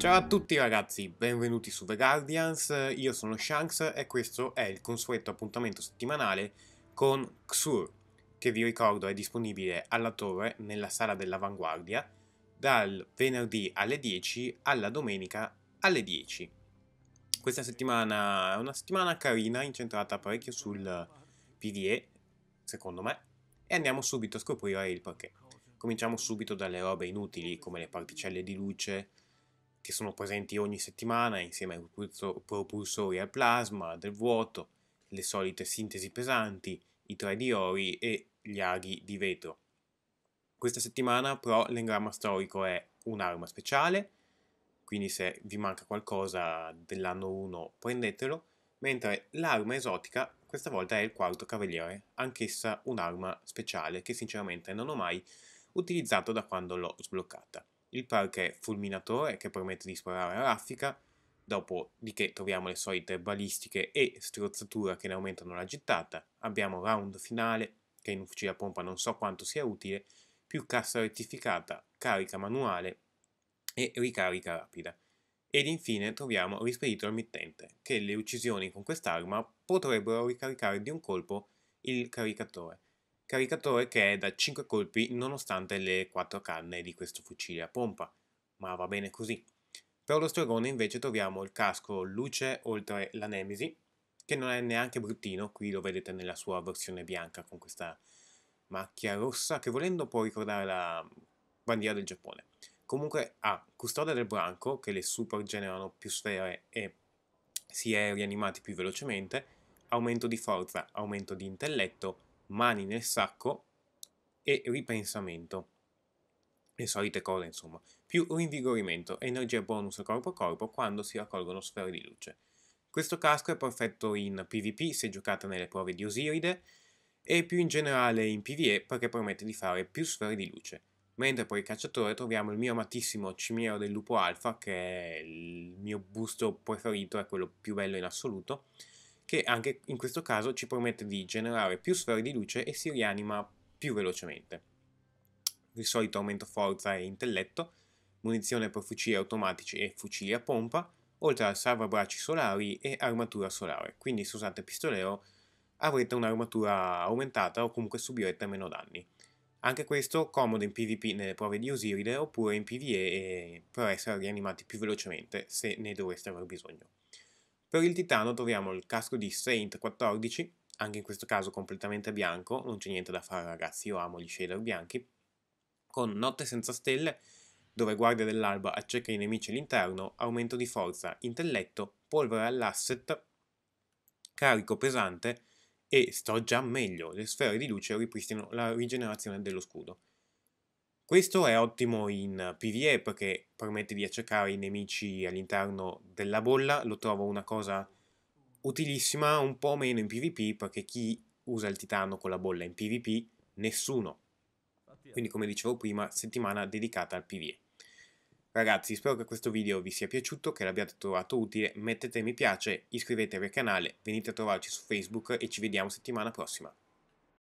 Ciao a tutti ragazzi, benvenuti su The Guardians, io sono Shanks e questo è il consueto appuntamento settimanale con Xur, che vi ricordo è disponibile alla torre nella sala dell'avanguardia dal venerdì alle 10 alla domenica alle 10. Questa settimana è una settimana carina, incentrata parecchio sul PvE, secondo me, e andiamo subito a scoprire il perché. Cominciamo subito dalle robe inutili come le particelle di luce, che sono presenti ogni settimana insieme ai propulsori al plasma, del vuoto, le solite sintesi pesanti, i tre di ori e gli aghi di vetro. Questa settimana però l'engramma storico è un'arma speciale, quindi se vi manca qualcosa dell'anno 1 prendetelo, mentre l'arma esotica questa volta è il quarto cavaliere, anch'essa un'arma speciale che sinceramente non ho mai utilizzato da quando l'ho sbloccata il è fulminatore che permette di sparare a raffica, dopodiché troviamo le solite balistiche e strozzatura che ne aumentano la gettata, abbiamo round finale che in un fucile a pompa non so quanto sia utile, più cassa rettificata, carica manuale e ricarica rapida. Ed infine troviamo rispedito al mittente, che le uccisioni con quest'arma potrebbero ricaricare di un colpo il caricatore caricatore che è da 5 colpi nonostante le 4 canne di questo fucile a pompa, ma va bene così. Per lo stregone invece troviamo il casco luce oltre la Nemesi, che non è neanche bruttino, qui lo vedete nella sua versione bianca con questa macchia rossa che volendo può ricordare la bandiera del Giappone. Comunque ha ah, custode del branco che le super generano più sfere e si è rianimati più velocemente, aumento di forza, aumento di intelletto, mani nel sacco e ripensamento. Le solite cose, insomma. Più rinvigorimento, energia bonus corpo a corpo quando si raccolgono sfere di luce. Questo casco è perfetto in PvP se giocate nelle prove di Osiride e più in generale in PvE perché permette di fare più sfere di luce. Mentre per il cacciatore troviamo il mio amatissimo cimiero del lupo alfa che è il mio busto preferito, è quello più bello in assoluto, che anche in questo caso ci permette di generare più sfere di luce e si rianima più velocemente. Di solito aumento forza e intelletto, munizione per fucili automatici e fucili a pompa, oltre al salvabracci solari e armatura solare, quindi se usate pistolero avrete un'armatura aumentata o comunque subirete meno danni. Anche questo comodo in PvP nelle prove di Osiride oppure in PvE eh, per essere rianimati più velocemente se ne dovreste aver bisogno. Per il titano troviamo il casco di Saint 14, anche in questo caso completamente bianco, non c'è niente da fare ragazzi, io amo gli shader bianchi, con Notte senza stelle, dove Guardia dell'Alba acceca i nemici all'interno, aumento di forza, intelletto, polvere all'asset, carico pesante e sto già meglio, le sfere di luce ripristino la rigenerazione dello scudo. Questo è ottimo in PvE perché permette di accecare i nemici all'interno della bolla, lo trovo una cosa utilissima, un po' meno in PvP perché chi usa il titano con la bolla in PvP? Nessuno. Quindi come dicevo prima, settimana dedicata al PvE. Ragazzi, spero che questo video vi sia piaciuto, che l'abbiate trovato utile, mettete mi piace, iscrivetevi al canale, venite a trovarci su Facebook e ci vediamo settimana prossima.